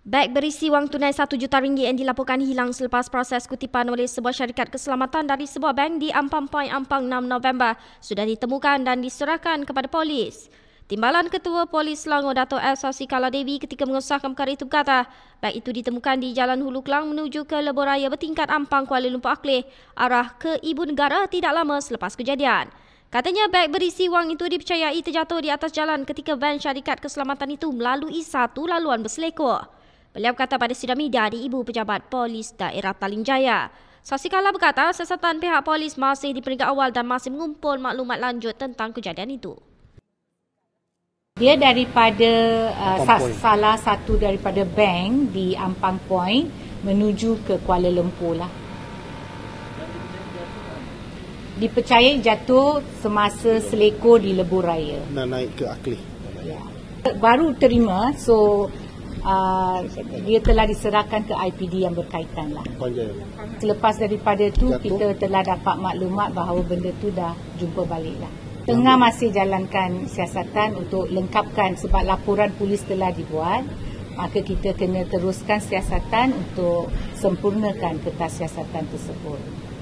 Beg berisi wang tunai RM1 juta ringgit yang dilaporkan hilang selepas proses kutipan oleh sebuah syarikat keselamatan dari sebuah bank di Ampang Point Ampang 6 November sudah ditemukan dan diserahkan kepada polis. Timbalan Ketua Polis Selangor Dato Elsa Sasi Kaladevi ketika mengesahkan perkara itu berkata, baik itu ditemukan di Jalan Hulu Kelang menuju ke Lebuh Raya bertingkat Ampang Kuala Lumpur Akhlih arah ke Ibu Negara tidak lama selepas kejadian. Katanya beg berisi wang itu dipercayai terjatuh di atas jalan ketika van syarikat keselamatan itu melalui satu laluan berselekoh. Beliau berkata pada sidang media di Ibu Pejabat Polis Daerah Talin Jaya. Saksi Kala berkata sesatan pihak polis masih di peringkat awal dan masih mengumpul maklumat lanjut tentang kejadian itu. Dia daripada uh, salah satu daripada bank di Ampang Point menuju ke Kuala Lumpur lah. Dipercayai jatuh semasa seleko di Lebur Raya. Nak naik ke Akli. Ya. Baru terima, so Ah, dia telah diserahkan ke IPD yang berkaitan lah. Selepas daripada tu kita telah dapat maklumat bahawa benda tu dah jumpa balik lah. Tengah masih jalankan siasatan untuk lengkapkan sebab laporan polis telah dibuat maka kita kena teruskan siasatan untuk sempurnakan kertas siasatan tersebut.